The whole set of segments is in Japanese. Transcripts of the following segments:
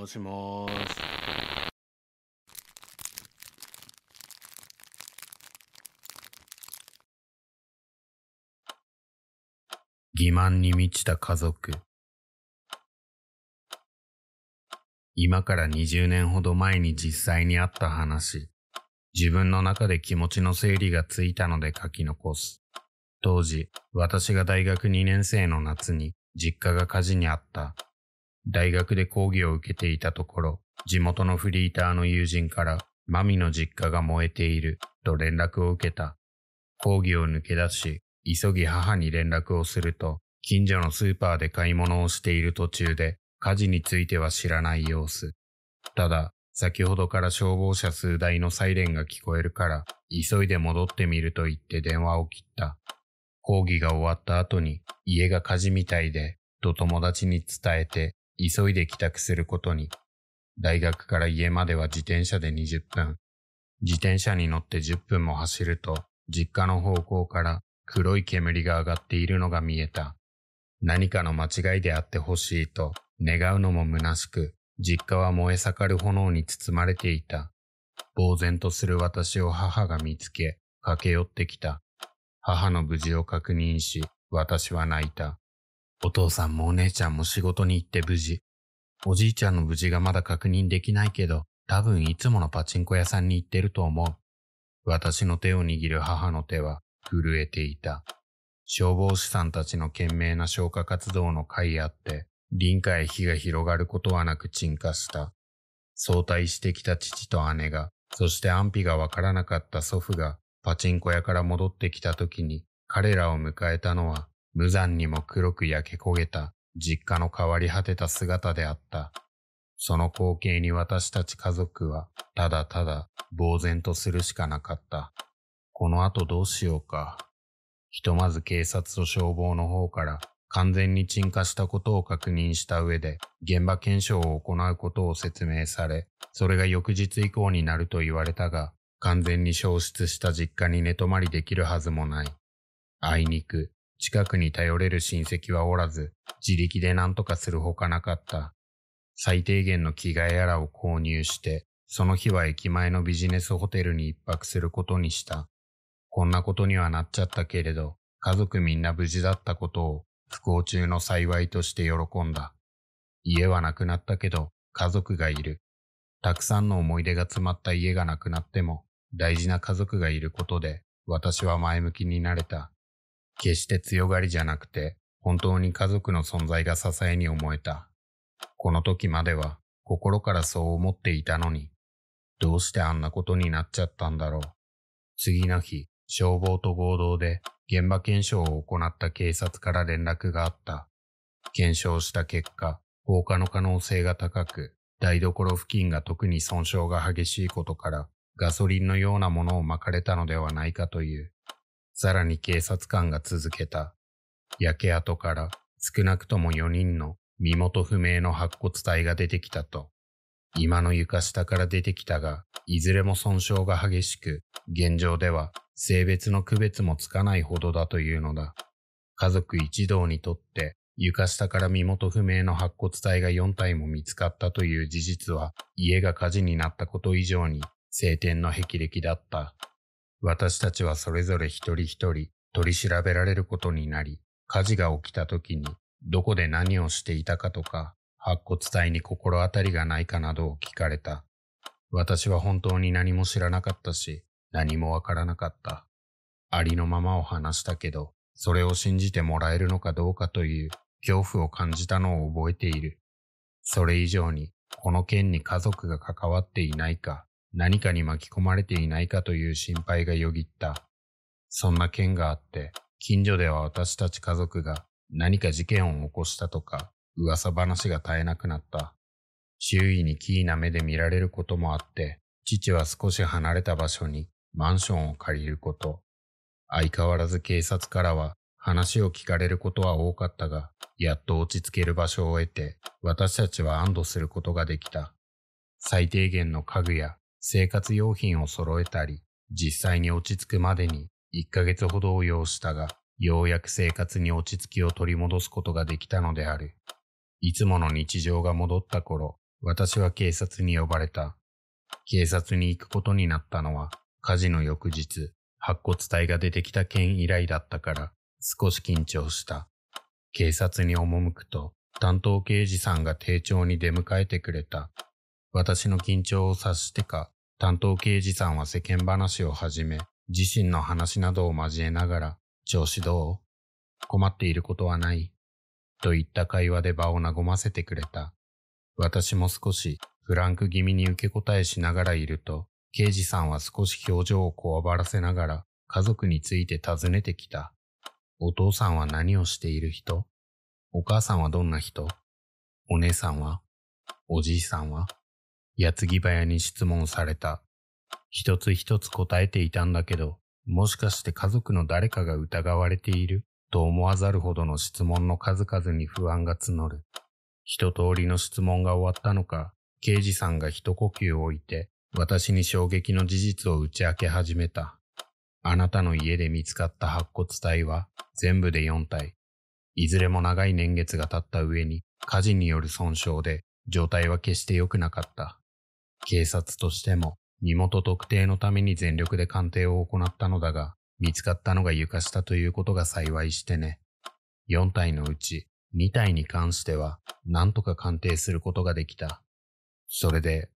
もしもし。欺瞞に満ちた家族。今から20年ほど前に実際にあった話。自分の中で気持ちの整理がついたので書き残す。当時、私が大学2年生の夏に実家が火事にあった。大学で講義を受けていたところ、地元のフリーターの友人から、マミの実家が燃えていると連絡を受けた。講義を抜け出し、急ぎ母に連絡をすると、近所のスーパーで買い物をしている途中で、火事については知らない様子。ただ、先ほどから消防車数台のサイレンが聞こえるから、急いで戻ってみると言って電話を切った。講義が終わった後に、家が火事みたいで、と友達に伝えて、急いで帰宅することに、大学から家までは自転車で20分、自転車に乗って10分も走ると、実家の方向から黒い煙が上がっているのが見えた。何かの間違いであってほしいと願うのも虚しく、実家は燃え盛る炎に包まれていた。呆然とする私を母が見つけ、駆け寄ってきた。母の無事を確認し、私は泣いた。お父さんもお姉ちゃんも仕事に行って無事。おじいちゃんの無事がまだ確認できないけど、多分いつものパチンコ屋さんに行ってると思う。私の手を握る母の手は震えていた。消防士さんたちの懸命な消火活動の甲斐あって、臨海。火が広がることはなく沈下した。早退してきた父と姉が、そして安否がわからなかった祖父がパチンコ屋から戻ってきた時に彼らを迎えたのは無残にも黒く焼け焦げた実家の変わり果てた姿であった。その光景に私たち家族はただただ呆然とするしかなかった。この後どうしようか。ひとまず警察と消防の方から完全に鎮火したことを確認した上で現場検証を行うことを説明され、それが翌日以降になると言われたが、完全に消失した実家に寝泊まりできるはずもない。あいにく近くに頼れる親戚はおらず、自力で何とかするほかなかった。最低限の着替えやらを購入して、その日は駅前のビジネスホテルに一泊することにした。こんなことにはなっちゃったけれど、家族みんな無事だったことを不幸中の幸いとして喜んだ。家はなくなったけど、家族がいる。たくさんの思い出が詰まった家がなくなっても、大事な家族がいることで、私は前向きになれた。決して強がりじゃなくて、本当に家族の存在が支えに思えた。この時までは心からそう思っていたのに、どうしてあんなことになっちゃったんだろう。次の日、消防と合同で現場検証を行った警察から連絡があった。検証した結果、放火の可能性が高く、台所付近が特に損傷が激しいことから、ガソリンのようなものを巻かれたのではないかというさらに警察官が続けた。焼け跡から少なくとも4人の身元不明の白骨体が出てきたと。今の床下から出てきたが、いずれも損傷が激しく、現状では性別の区別もつかないほどだというのだ。家族一同にとって床下から身元不明の白骨体が4体も見つかったという事実は、家が火事になったこと以上に晴天の霹靂だった。私たちはそれぞれ一人一人取り調べられることになり、火事が起きた時にどこで何をしていたかとか、白骨体に心当たりがないかなどを聞かれた。私は本当に何も知らなかったし、何もわからなかった。ありのままを話したけど、それを信じてもらえるのかどうかという恐怖を感じたのを覚えている。それ以上に、この件に家族が関わっていないか、何かに巻き込まれていないかという心配がよぎった。そんな件があって、近所では私たち家族が何か事件を起こしたとか、噂話が絶えなくなった。周囲にキーな目で見られることもあって、父は少し離れた場所にマンションを借りること。相変わらず警察からは話を聞かれることは多かったが、やっと落ち着ける場所を得て、私たちは安堵することができた。最低限の家具や生活用品を揃えたり、実際に落ち着くまでに1ヶ月ほどを要したが、ようやく生活に落ち着きを取り戻すことができたのである。いつもの日常が戻った頃、私は警察に呼ばれた。警察に行くことになったのは、火事の翌日、白骨体が出てきた件以来だったから、少し緊張した。警察に赴くと、担当刑事さんが丁重に出迎えてくれた。私の緊張を察してか、担当刑事さんは世間話を始め、自身の話などを交えながら、調子どう困っていることはないといった会話で場を和ませてくれた。私も少しフランク気味に受け答えしながらいると、刑事さんは少し表情をこわばらせながら家族について尋ねてきた。お父さんは何をしている人お母さんはどんな人お姉さんはおじいさんは矢継ぎ早に質問された。一つ一つ答えていたんだけど、もしかして家族の誰かが疑われていると思わざるほどの質問の数々に不安が募る。一通りの質問が終わったのか、刑事さんが一呼吸を置いて、私に衝撃の事実を打ち明け始めた。あなたの家で見つかった白骨体は全部で4体。いずれも長い年月が経った上に火事による損傷で状態は決して良くなかった。警察としても身元特定のために全力で鑑定を行ったのだが、見つかったのが床下ということが幸いしてね。4体のうち2体に関しては、何とか鑑定することができた。それで、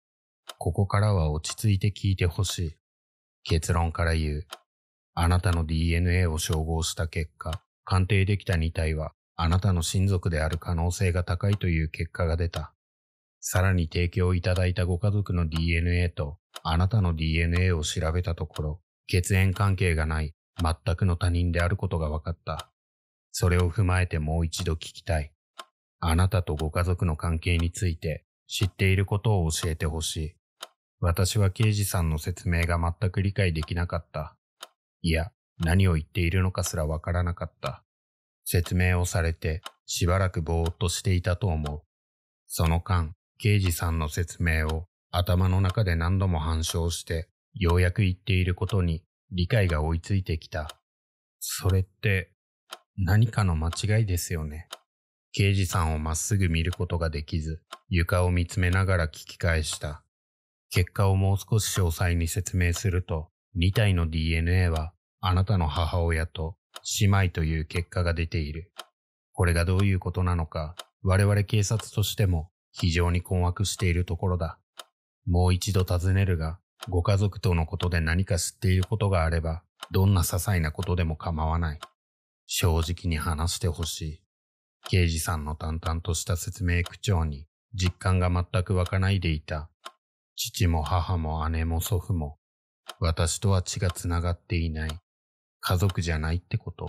ここからは落ち着いて聞いてほしい。結論から言う。あなたの DNA を照合した結果、鑑定できた2体は、あなたの親族である可能性が高いという結果が出た。さらに提供いただいたご家族の DNA とあなたの DNA を調べたところ、血縁関係がない全くの他人であることが分かった。それを踏まえてもう一度聞きたい。あなたとご家族の関係について知っていることを教えてほしい。私は刑事さんの説明が全く理解できなかった。いや、何を言っているのかすらわからなかった。説明をされてしばらくぼーっとしていたと思う。その間、刑事さんの説明を頭の中で何度も反証して、ようやく言っていることに理解が追いついてきた。それって何かの間違いですよね。刑事さんをまっすぐ見ることができず、床を見つめながら聞き返した。結果をもう少し詳細に説明すると、2体の DNA はあなたの母親と姉妹という結果が出ている。これがどういうことなのか、我々警察としても非常に困惑しているところだ。もう一度尋ねるが、ご家族とのことで何か知っていることがあれば、どんな些細なことでも構わない。正直に話してほしい。刑事さんの淡々とした説明口調に実感が全く湧かないでいた。父も母も姉も祖父も、私とは血が繋がっていない。家族じゃないってこと。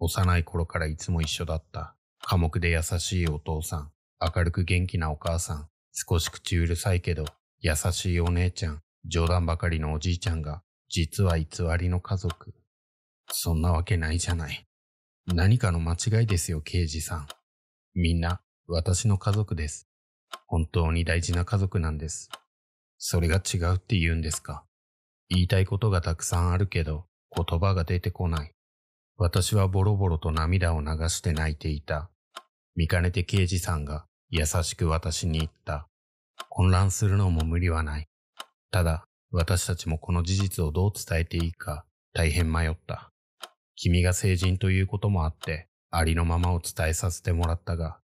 幼い頃からいつも一緒だった。寡黙で優しいお父さん。明るく元気なお母さん、少し口うるさいけど、優しいお姉ちゃん、冗談ばかりのおじいちゃんが、実は偽りの家族。そんなわけないじゃない。何かの間違いですよ、刑事さん。みんな、私の家族です。本当に大事な家族なんです。それが違うって言うんですか。言いたいことがたくさんあるけど、言葉が出てこない。私はボロボロと涙を流して泣いていた。見かねて刑事さんが優しく私に言った。混乱するのも無理はない。ただ、私たちもこの事実をどう伝えていいか大変迷った。君が成人ということもあって、ありのままを伝えさせてもらったが、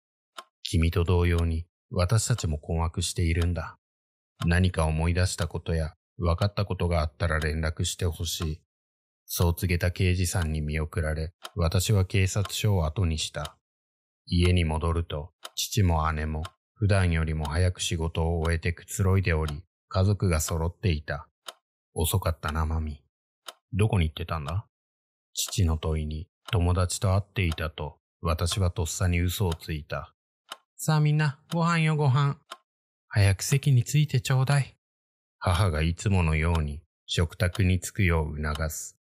君と同様に私たちも困惑しているんだ。何か思い出したことや分かったことがあったら連絡してほしい。そう告げた刑事さんに見送られ、私は警察署を後にした。家に戻ると、父も姉も普段よりも早く仕事を終えてくつろいでおり、家族が揃っていた。遅かったな、マミ。どこに行ってたんだ父の問いに友達と会っていたと、私はとっさに嘘をついた。さあみんな、ご飯よご飯。早く席に着いてちょうだい。母がいつものように食卓に着くよう促す。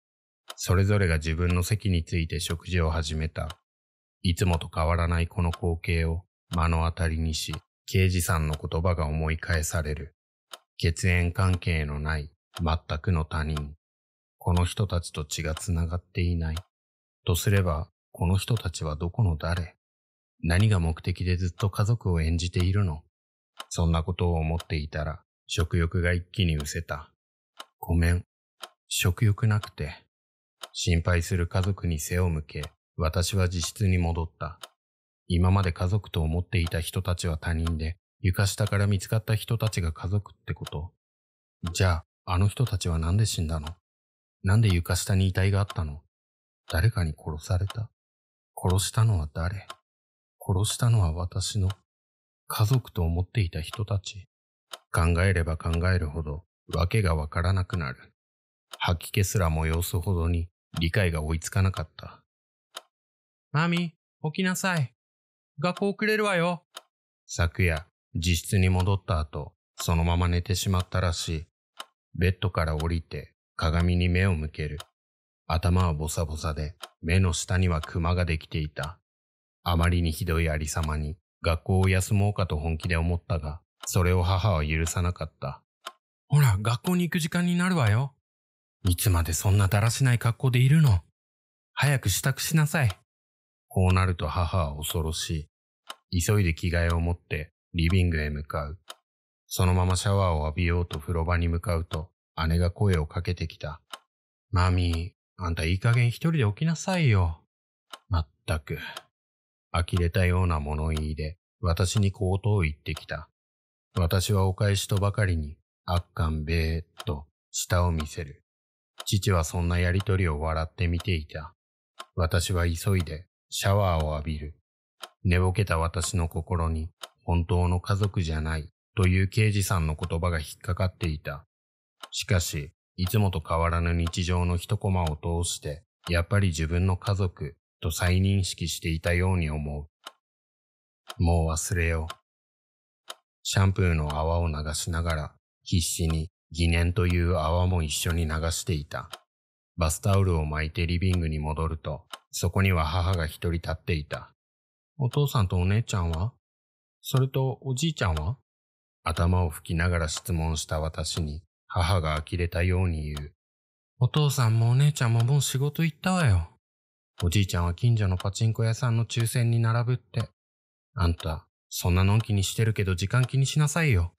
それぞれが自分の席について食事を始めた。いつもと変わらないこの光景を目の当たりにし、刑事さんの言葉が思い返される。血縁関係のない全くの他人。この人たちと血が繋がっていない。とすれば、この人たちはどこの誰何が目的でずっと家族を演じているのそんなことを思っていたら、食欲が一気に失せた。ごめん。食欲なくて。心配する家族に背を向け、私は自室に戻った。今まで家族と思っていた人たちは他人で、床下から見つかった人たちが家族ってこと。じゃあ、あの人たちはなんで死んだのなんで床下に遺体があったの誰かに殺された殺したのは誰殺したのは私の家族と思っていた人たち。考えれば考えるほど、わけがわからなくなる。吐き気すら催すほどに理解が追いつかなかった。マミ、起きなさい。学校遅れるわよ。昨夜、自室に戻った後、そのまま寝てしまったらしい。ベッドから降りて、鏡に目を向ける。頭はボサボサで、目の下にはクマができていた。あまりにひどいありさまに、学校を休もうかと本気で思ったが、それを母は許さなかった。ほら、学校に行く時間になるわよ。いつまでそんなだらしない格好でいるの早く支度しなさい。こうなると母は恐ろしい。急いで着替えを持ってリビングへ向かう。そのままシャワーを浴びようと風呂場に向かうと、姉が声をかけてきた。マミー、あんたいい加減一人で起きなさいよ。まったく。呆れたような物言いで、私に口頭を言ってきた。私はお返しとばかりに、あっかんべーっと、舌を見せる。父はそんなやりとりを笑って見ていた。私は急いでシャワーを浴びる。寝ぼけた私の心に本当の家族じゃないという刑事さんの言葉が引っかかっていた。しかし、いつもと変わらぬ日常の一コマを通して、やっぱり自分の家族と再認識していたように思う。もう忘れよう。シャンプーの泡を流しながら、必死に疑念という泡も一緒に流していた。バスタオルを巻いてリビングに戻ると、そこには母が一人立っていた。お父さんとお姉ちゃんはそれとおじいちゃんは頭を拭きながら質問した私に、母が呆れたように言う。お父さんもお姉ちゃんももう仕事行ったわよ。おじいちゃんは近所のパチンコ屋さんの抽選に並ぶって。あんた、そんなのんきにしてるけど時間気にしなさいよ。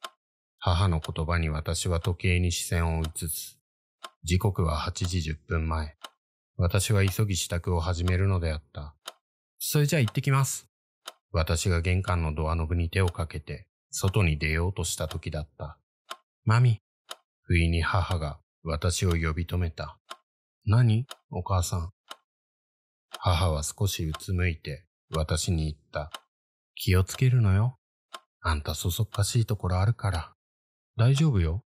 母の言葉に私は時計に視線を移す。時刻は8時10分前。私は急ぎ支度を始めるのであった。それじゃあ行ってきます。私が玄関のドアノブに手をかけて、外に出ようとした時だった。マミ。不意に母が私を呼び止めた。何お母さん。母は少しうつむいて私に言った。気をつけるのよ。あんたそそっかしいところあるから。大丈夫よ。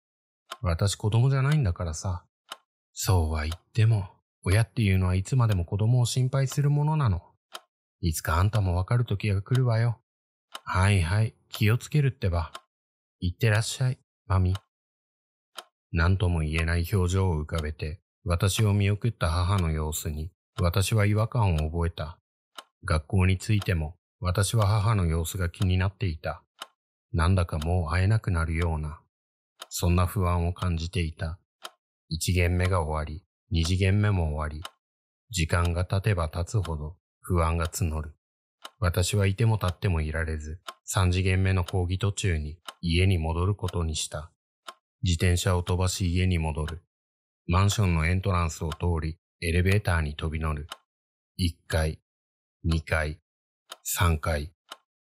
私子供じゃないんだからさ。そうは言っても、親っていうのはいつまでも子供を心配するものなの。いつかあんたもわかる時が来るわよ。はいはい、気をつけるってば。いってらっしゃい、マミ。何とも言えない表情を浮かべて、私を見送った母の様子に、私は違和感を覚えた。学校についても、私は母の様子が気になっていた。なんだかもう会えなくなるような、そんな不安を感じていた。1限目が終わり、2次元目も終わり、時間が経てば経つほど不安が募る。私はいても立ってもいられず、3次元目の講義途中に家に戻ることにした。自転車を飛ばし家に戻る。マンションのエントランスを通り、エレベーターに飛び乗る。1階、2階、3階。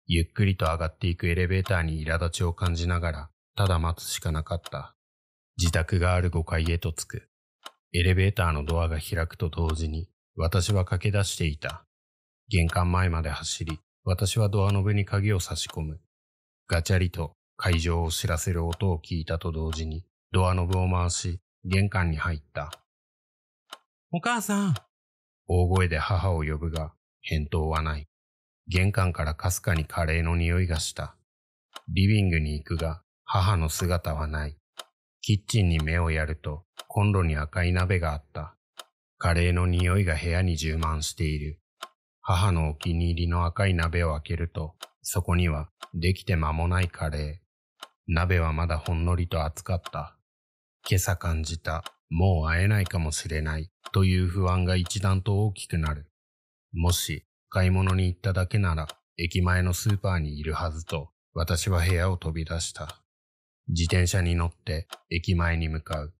ゆっくりと上がっていくエレベーターに苛立ちを感じながら、ただ待つしかなかった。自宅がある5階へと着く。エレベーターのドアが開くと同時に、私は駆け出していた。玄関前まで走り、私はドアノブに鍵を差し込む。ガチャリと会場を知らせる音を聞いたと同時に、ドアノブを回し、玄関に入った。お母さん大声で母を呼ぶが、返答はない。玄関からかすかにカレーの匂いがした。リビングに行くが、母の姿はない。キッチンに目をやると、コンロに赤い鍋があった。カレーの匂いが部屋に充満している。母のお気に入りの赤い鍋を開けると、そこにはできて間もないカレー。鍋はまだほんのりと熱かった。今朝感じた、もう会えないかもしれないという不安が一段と大きくなる。もし買い物に行っただけなら、駅前のスーパーにいるはずと、私は部屋を飛び出した。自転車に乗って駅前に向かう。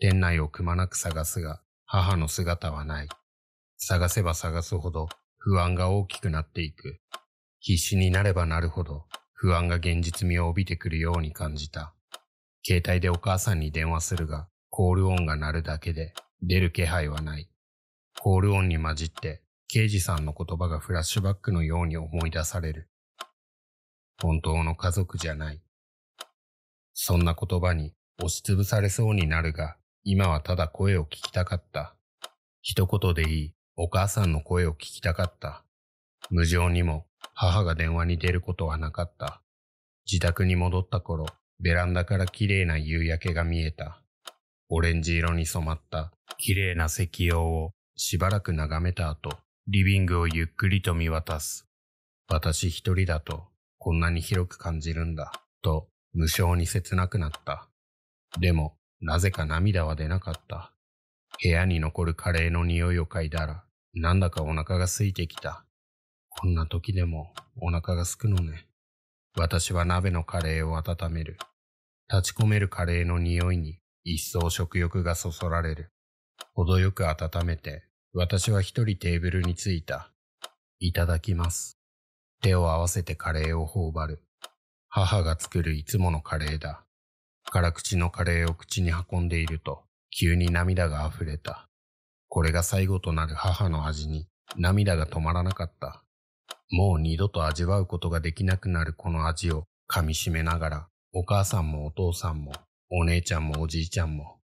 店内をくまなく探すが、母の姿はない。探せば探すほど不安が大きくなっていく。必死になればなるほど不安が現実味を帯びてくるように感じた。携帯でお母さんに電話するが、コール音が鳴るだけで出る気配はない。コール音に混じって、刑事さんの言葉がフラッシュバックのように思い出される。本当の家族じゃない。そんな言葉に押しつぶされそうになるが、今はただ声を聞きたかった。一言でいいお母さんの声を聞きたかった。無情にも母が電話に出ることはなかった。自宅に戻った頃、ベランダから綺麗な夕焼けが見えた。オレンジ色に染まった綺麗な石葉をしばらく眺めた後、リビングをゆっくりと見渡す。私一人だとこんなに広く感じるんだ、と無性に切なくなった。でも、なぜか涙は出なかった。部屋に残るカレーの匂いを嗅いだら、なんだかお腹が空いてきた。こんな時でもお腹が空くのね。私は鍋のカレーを温める。立ち込めるカレーの匂いに一層食欲がそそられる。程よく温めて、私は一人テーブルに着いた。いただきます。手を合わせてカレーを頬張る。母が作るいつものカレーだ。辛口のカレーを口に運んでいると、急に涙が溢れた。これが最後となる母の味に涙が止まらなかった。もう二度と味わうことができなくなるこの味を噛みしめながら、お母さんもお父さんも、お姉ちゃんもおじいちゃんも、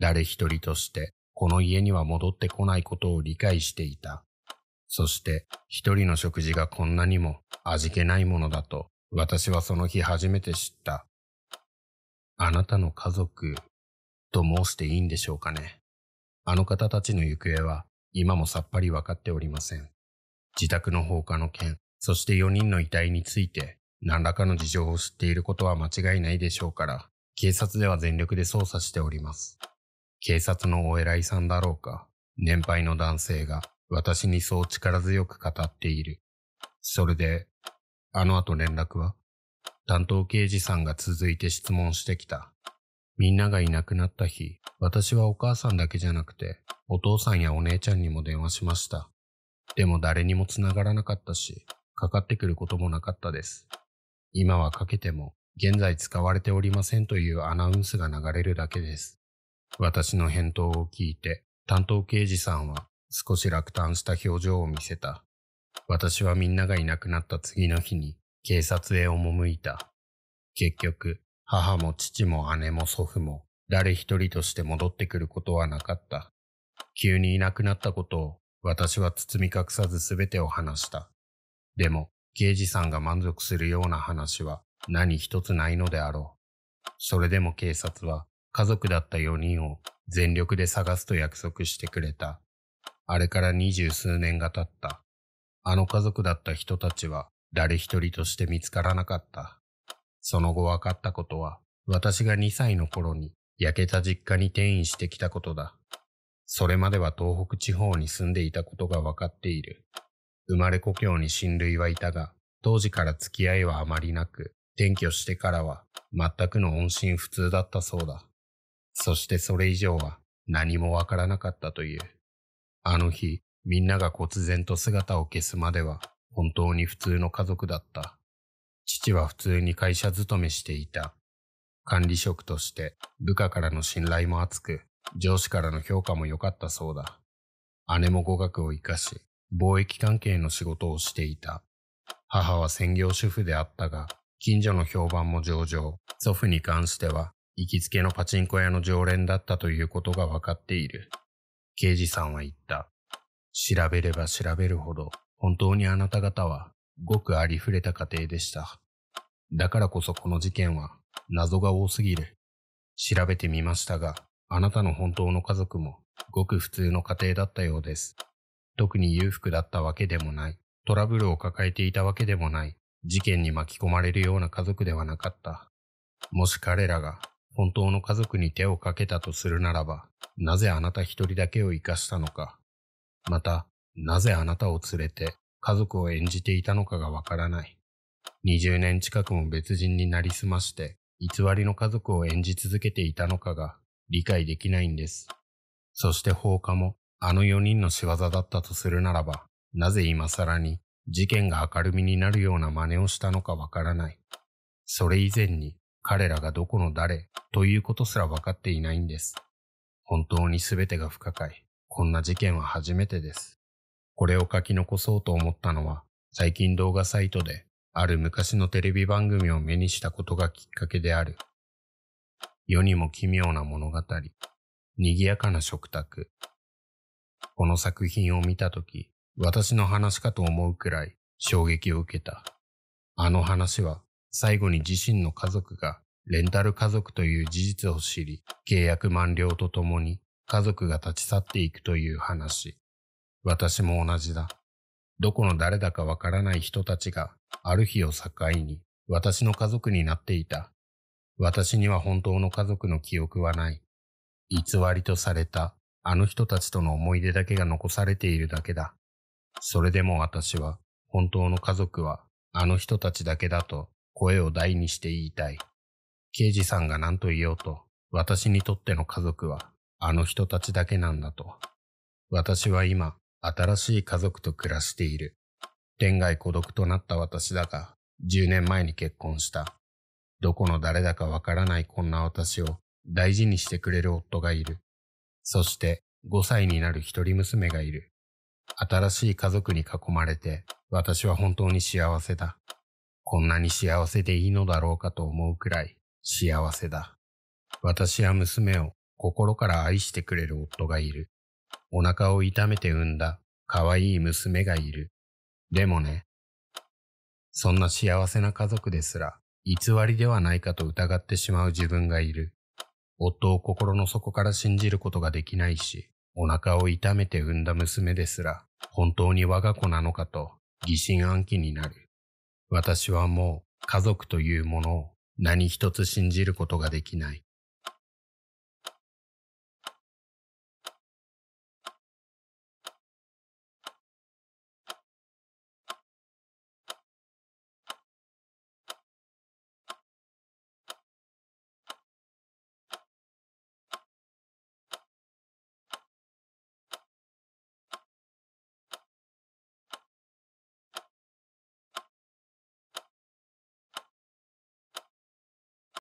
誰一人としてこの家には戻ってこないことを理解していた。そして一人の食事がこんなにも味気ないものだと私はその日初めて知った。あなたの家族と申していいんでしょうかね。あの方たちの行方は今もさっぱりわかっておりません。自宅の放火の件、そして4人の遺体について何らかの事情を知っていることは間違いないでしょうから、警察では全力で捜査しております。警察のお偉いさんだろうか、年配の男性が私にそう力強く語っている。それであの後連絡は担当刑事さんが続いて質問してきた。みんながいなくなった日、私はお母さんだけじゃなくて、お父さんやお姉ちゃんにも電話しました。でも誰にも繋がらなかったし、かかってくることもなかったです。今はかけても、現在使われておりませんというアナウンスが流れるだけです。私の返答を聞いて、担当刑事さんは少し落胆した表情を見せた。私はみんながいなくなった次の日に警察へ赴いた。結局、母も父も姉も祖父も誰一人として戻ってくることはなかった。急にいなくなったことを私は包み隠さず全てを話した。でも、刑事さんが満足するような話は何一つないのであろう。それでも警察は家族だった四人を全力で探すと約束してくれた。あれから二十数年が経った。あの家族だった人たちは誰一人として見つからなかった。その後分かったことは、私が2歳の頃に焼けた実家に転移してきたことだ。それまでは東北地方に住んでいたことが分かっている。生まれ故郷に親類はいたが、当時から付き合いはあまりなく、転居してからは全くの音信不通だったそうだ。そしてそれ以上は何もわからなかったという。あの日、みんなが忽然と姿を消すまでは本当に普通の家族だった。父は普通に会社勤めしていた。管理職として部下からの信頼も厚く、上司からの評価も良かったそうだ。姉も語学を活かし、貿易関係の仕事をしていた。母は専業主婦であったが、近所の評判も上々。祖父に関しては、行きつけのパチンコ屋の常連だったということが分かっている。刑事さんは言った。調べれば調べるほど、本当にあなた方は、ごくありふれた家庭でした。だからこそこの事件は、謎が多すぎる。調べてみましたが、あなたの本当の家族も、ごく普通の家庭だったようです。特に裕福だったわけでもない、トラブルを抱えていたわけでもない、事件に巻き込まれるような家族ではなかった。もし彼らが本当の家族に手をかけたとするならば、なぜあなた一人だけを生かしたのか、また、なぜあなたを連れて家族を演じていたのかがわからない。20年近くも別人になりすまして、偽りの家族を演じ続けていたのかが理解できないんです。そして放火もあの4人の仕業だったとするならば、なぜ今更に事件が明るみになるような真似をしたのかわからない。それ以前に彼らがどこの誰ということすらわかっていないんです。本当に全てが不可解。こんな事件は初めてです。これを書き残そうと思ったのは、最近動画サイトで、ある昔のテレビ番組を目にしたことがきっかけである。世にも奇妙な物語、賑やかな食卓。この作品を見たとき、私の話かと思うくらい衝撃を受けた。あの話は、最後に自身の家族がレンタル家族という事実を知り、契約満了とともに家族が立ち去っていくという話。私も同じだ。どこの誰だかわからない人たちが、ある日を境に、私の家族になっていた。私には本当の家族の記憶はない。偽りとされた、あの人たちとの思い出だけが残されているだけだ。それでも私は、本当の家族は、あの人たちだけだと、声を大にして言いたい。刑事さんが何と言おうと、私にとっての家族は、あの人たちだけなんだと。私は今、新しい家族と暮らしている。天外孤独となった私だが、10年前に結婚した。どこの誰だかわからないこんな私を大事にしてくれる夫がいる。そして5歳になる一人娘がいる。新しい家族に囲まれて私は本当に幸せだ。こんなに幸せでいいのだろうかと思うくらい幸せだ。私は娘を心から愛してくれる夫がいる。お腹を痛めて産んだ可愛い娘がいる。でもね、そんな幸せな家族ですら、偽りではないかと疑ってしまう自分がいる。夫を心の底から信じることができないし、お腹を痛めて産んだ娘ですら、本当に我が子なのかと疑心暗鬼になる。私はもう家族というものを何一つ信じることができない。